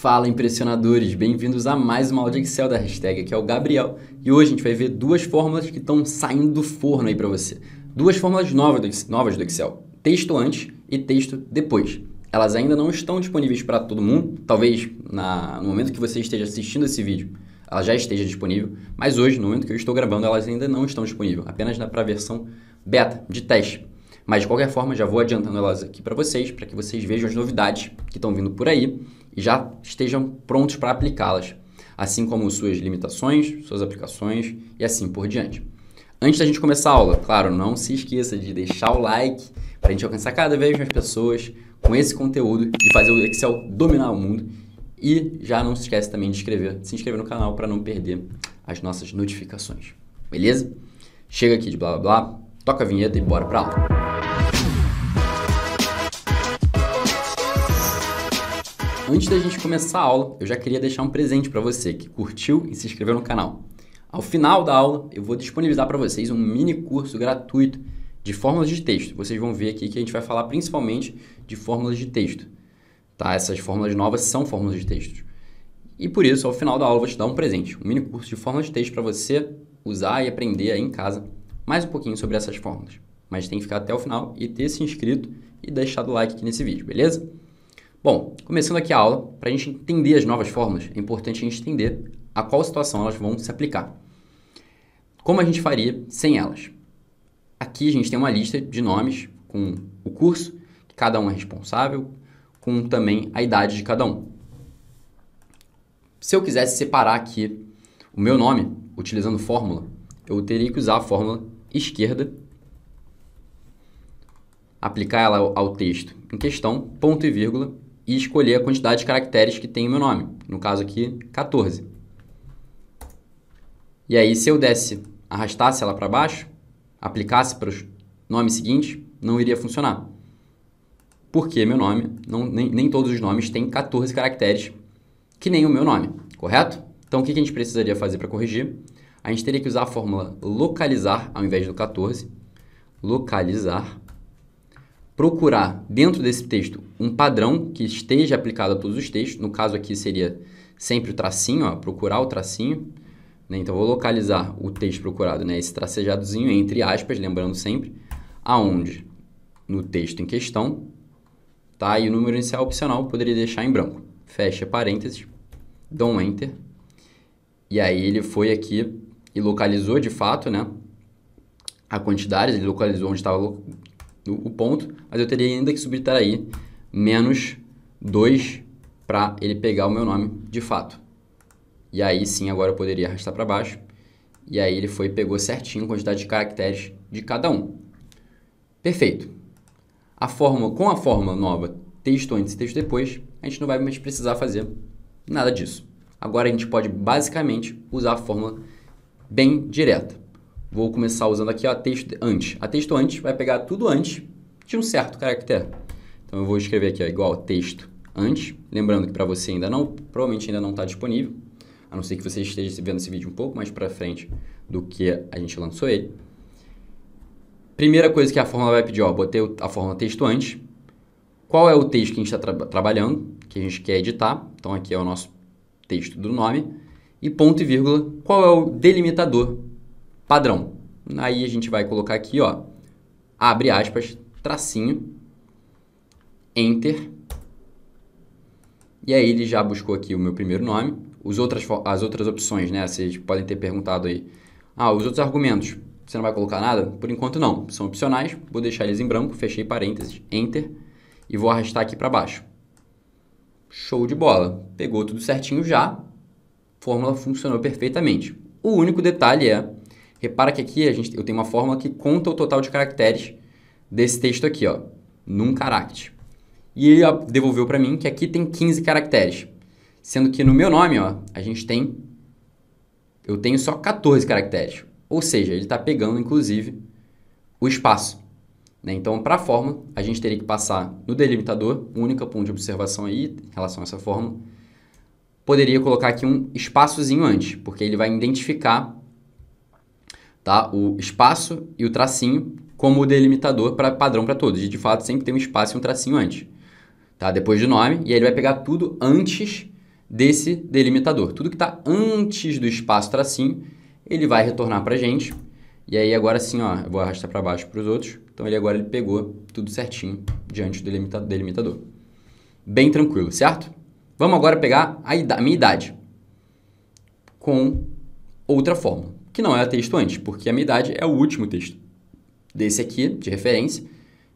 Fala impressionadores, bem-vindos a mais uma aula de Excel da hashtag, que é o Gabriel. E hoje a gente vai ver duas fórmulas que estão saindo do forno aí para você. Duas fórmulas novas do, novas do Excel, texto antes e texto depois. Elas ainda não estão disponíveis para todo mundo, talvez na, no momento que você esteja assistindo esse vídeo ela já esteja disponível, mas hoje, no momento que eu estou gravando, elas ainda não estão disponíveis, apenas para a versão beta de teste. Mas de qualquer forma, já vou adiantando elas aqui para vocês, para que vocês vejam as novidades que estão vindo por aí e já estejam prontos para aplicá-las, assim como suas limitações, suas aplicações e assim por diante. Antes da gente começar a aula, claro, não se esqueça de deixar o like para a gente alcançar cada vez mais pessoas com esse conteúdo e fazer o Excel dominar o mundo. E já não se esquece também de inscrever, se inscrever no canal para não perder as nossas notificações. Beleza? Chega aqui de blá blá blá, toca a vinheta e bora para aula. Antes da gente começar a aula, eu já queria deixar um presente para você que curtiu e se inscreveu no canal. Ao final da aula, eu vou disponibilizar para vocês um mini curso gratuito de fórmulas de texto. Vocês vão ver aqui que a gente vai falar principalmente de fórmulas de texto. Tá? Essas fórmulas novas são fórmulas de texto. E por isso, ao final da aula, eu vou te dar um presente, um mini curso de fórmulas de texto para você usar e aprender aí em casa mais um pouquinho sobre essas fórmulas. Mas tem que ficar até o final e ter se inscrito e deixado o like aqui nesse vídeo, beleza? Bom, começando aqui a aula, para a gente entender as novas fórmulas, é importante a gente entender a qual situação elas vão se aplicar. Como a gente faria sem elas? Aqui a gente tem uma lista de nomes com o curso, que cada um é responsável, com também a idade de cada um. Se eu quisesse separar aqui o meu nome, utilizando fórmula, eu teria que usar a fórmula esquerda, aplicar ela ao texto em questão, ponto e vírgula, e escolher a quantidade de caracteres que tem o meu nome. No caso aqui, 14. E aí, se eu desse, arrastasse ela para baixo, aplicasse para os nomes seguintes, não iria funcionar. Porque meu nome, não, nem, nem todos os nomes têm 14 caracteres, que nem o meu nome, correto? Então, o que a gente precisaria fazer para corrigir? A gente teria que usar a fórmula localizar ao invés do 14. Localizar procurar dentro desse texto um padrão que esteja aplicado a todos os textos. No caso aqui seria sempre o tracinho, ó, procurar o tracinho. Né? Então, vou localizar o texto procurado, né? esse tracejadozinho entre aspas, lembrando sempre, aonde no texto em questão, tá? e o número inicial opcional poderia deixar em branco. Fecha parênteses, dou um Enter, e aí ele foi aqui e localizou de fato né, a quantidade, ele localizou onde estava o ponto, mas eu teria ainda que subtrair menos 2 para ele pegar o meu nome de fato. E aí sim, agora eu poderia arrastar para baixo. E aí ele foi pegou certinho a quantidade de caracteres de cada um. Perfeito. A fórmula, com a fórmula nova texto antes e texto depois, a gente não vai mais precisar fazer nada disso. Agora a gente pode basicamente usar a fórmula bem direta. Vou começar usando aqui a texto antes. A texto antes vai pegar tudo antes de um certo caractere. Então eu vou escrever aqui ó, igual texto antes. Lembrando que para você ainda não, provavelmente ainda não está disponível. A não ser que você esteja vendo esse vídeo um pouco mais para frente do que a gente lançou ele. Primeira coisa que a fórmula vai pedir, ó, botei a fórmula texto antes. Qual é o texto que a gente está tra trabalhando, que a gente quer editar? Então aqui é o nosso texto do nome. E ponto e vírgula, qual é o delimitador padrão. Aí a gente vai colocar aqui, ó, abre aspas, tracinho, enter. E aí ele já buscou aqui o meu primeiro nome. Os outras, as outras opções, né? Vocês podem ter perguntado aí. Ah, os outros argumentos. Você não vai colocar nada? Por enquanto não. São opcionais. Vou deixar eles em branco. Fechei parênteses. Enter. E vou arrastar aqui para baixo. Show de bola. Pegou tudo certinho já. Fórmula funcionou perfeitamente. O único detalhe é Repara que aqui a gente, eu tenho uma fórmula que conta o total de caracteres desse texto aqui, ó, num caract. E ele devolveu para mim que aqui tem 15 caracteres, sendo que no meu nome, ó, a gente tem eu tenho só 14 caracteres. Ou seja, ele está pegando inclusive o espaço. Né? Então, para a fórmula, a gente teria que passar no delimitador, única ponto de observação aí em relação a essa fórmula. Poderia colocar aqui um espaçozinho antes, porque ele vai identificar tá? O espaço e o tracinho como delimitador para padrão para todos. E de fato sempre tem um espaço e um tracinho antes, tá? Depois do nome, e aí ele vai pegar tudo antes desse delimitador. Tudo que está antes do espaço tracinho, ele vai retornar para a gente. E aí agora sim, ó, eu vou arrastar para baixo para os outros. Então ele agora ele pegou tudo certinho diante do delimitador. Bem tranquilo, certo? Vamos agora pegar a, idade, a minha idade com outra fórmula que não o é texto antes, porque a minha idade é o último texto desse aqui, de referência,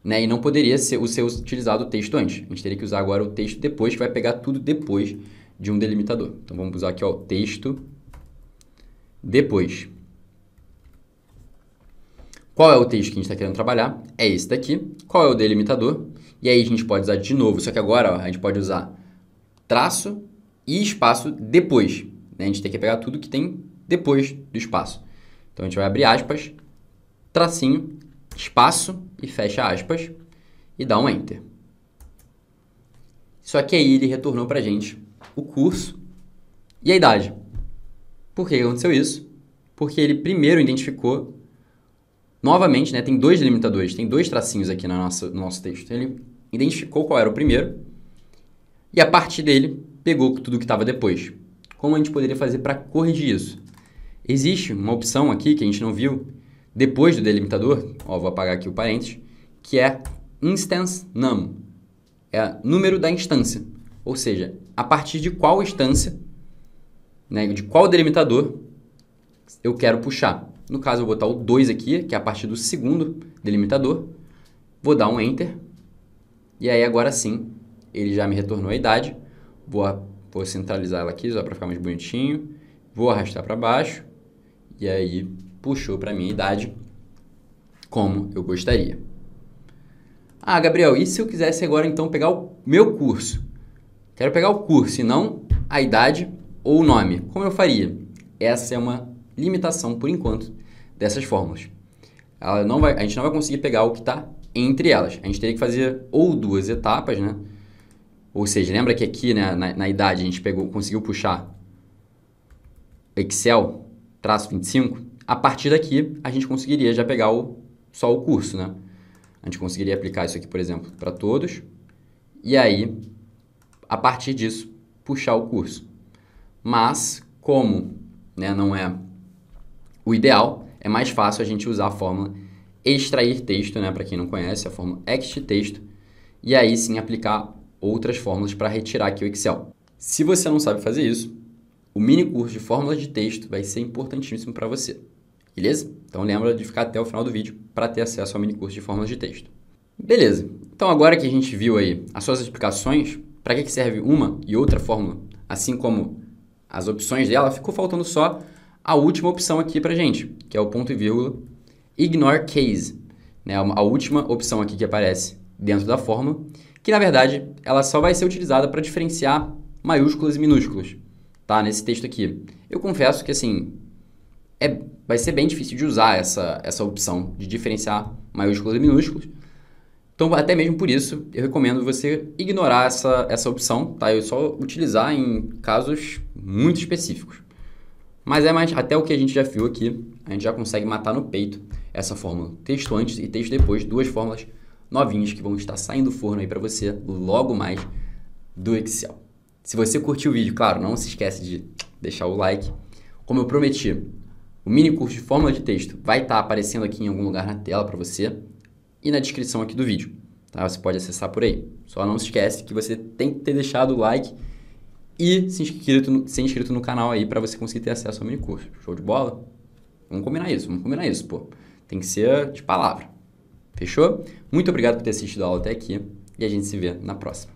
né? E não poderia ser, o seu utilizado o texto antes. A gente teria que usar agora o texto depois, que vai pegar tudo depois de um delimitador. Então vamos usar aqui ó, o texto depois. Qual é o texto que a gente está querendo trabalhar? É esse daqui. Qual é o delimitador? E aí a gente pode usar de novo, só que agora ó, a gente pode usar traço e espaço depois. Né? A gente tem que pegar tudo que tem depois do espaço. Então a gente vai abrir aspas, tracinho, espaço e fecha aspas e dá um enter. Só que aí ele retornou para gente o curso e a idade. Por que aconteceu isso? Porque ele primeiro identificou, novamente, né, tem dois limitadores, tem dois tracinhos aqui na nossa, no nosso texto. Ele identificou qual era o primeiro e a partir dele pegou tudo que estava depois. Como a gente poderia fazer para corrigir isso? Existe uma opção aqui que a gente não viu depois do delimitador, ó, vou apagar aqui o parênteses, que é instance num, é número da instância, ou seja, a partir de qual instância, né, de qual delimitador eu quero puxar. No caso, eu vou botar o 2 aqui, que é a partir do segundo delimitador, vou dar um Enter, e aí agora sim, ele já me retornou a idade, vou, vou centralizar ela aqui, só para ficar mais bonitinho, vou arrastar para baixo, e aí puxou para minha idade como eu gostaria. Ah, Gabriel, e se eu quisesse agora então pegar o meu curso? Quero pegar o curso e não a idade ou o nome. Como eu faria? Essa é uma limitação por enquanto dessas fórmulas. Ela não vai, a gente não vai conseguir pegar o que está entre elas. A gente teria que fazer ou duas etapas, né? Ou seja, lembra que aqui né, na, na idade a gente pegou, conseguiu puxar Excel traço 25, a partir daqui a gente conseguiria já pegar o, só o curso, né? A gente conseguiria aplicar isso aqui, por exemplo, para todos. E aí, a partir disso, puxar o curso. Mas, como né, não é o ideal, é mais fácil a gente usar a fórmula extrair texto, né, para quem não conhece, a fórmula ext texto, e aí sim aplicar outras fórmulas para retirar aqui o Excel. Se você não sabe fazer isso, o mini curso de fórmula de texto vai ser importantíssimo para você. Beleza? Então lembra de ficar até o final do vídeo para ter acesso ao mini curso de fórmulas de texto. Beleza. Então agora que a gente viu aí as suas explicações, para que serve uma e outra fórmula, assim como as opções dela, ficou faltando só a última opção aqui para gente, que é o ponto e vírgula ignore case, né? A última opção aqui que aparece dentro da fórmula, que na verdade ela só vai ser utilizada para diferenciar maiúsculas e minúsculas tá nesse texto aqui. Eu confesso que assim é, vai ser bem difícil de usar essa, essa opção de diferenciar maiúsculas e minúsculas. Então, até mesmo por isso, eu recomendo você ignorar essa, essa opção, tá? Eu só utilizar em casos muito específicos. Mas é mais até o que a gente já viu aqui, a gente já consegue matar no peito essa fórmula. Texto antes e texto depois, duas fórmulas novinhas que vão estar saindo do forno aí para você logo mais do Excel. Se você curtiu o vídeo, claro, não se esquece de deixar o like. Como eu prometi, o mini curso de fórmula de texto vai estar tá aparecendo aqui em algum lugar na tela para você e na descrição aqui do vídeo. Tá? Você pode acessar por aí. Só não se esquece que você tem que ter deixado o like e se inscrito no, ser inscrito no canal aí para você conseguir ter acesso ao mini curso. Show de bola? Vamos combinar isso, vamos combinar isso, pô. Tem que ser de palavra. Fechou? Muito obrigado por ter assistido a aula até aqui e a gente se vê na próxima.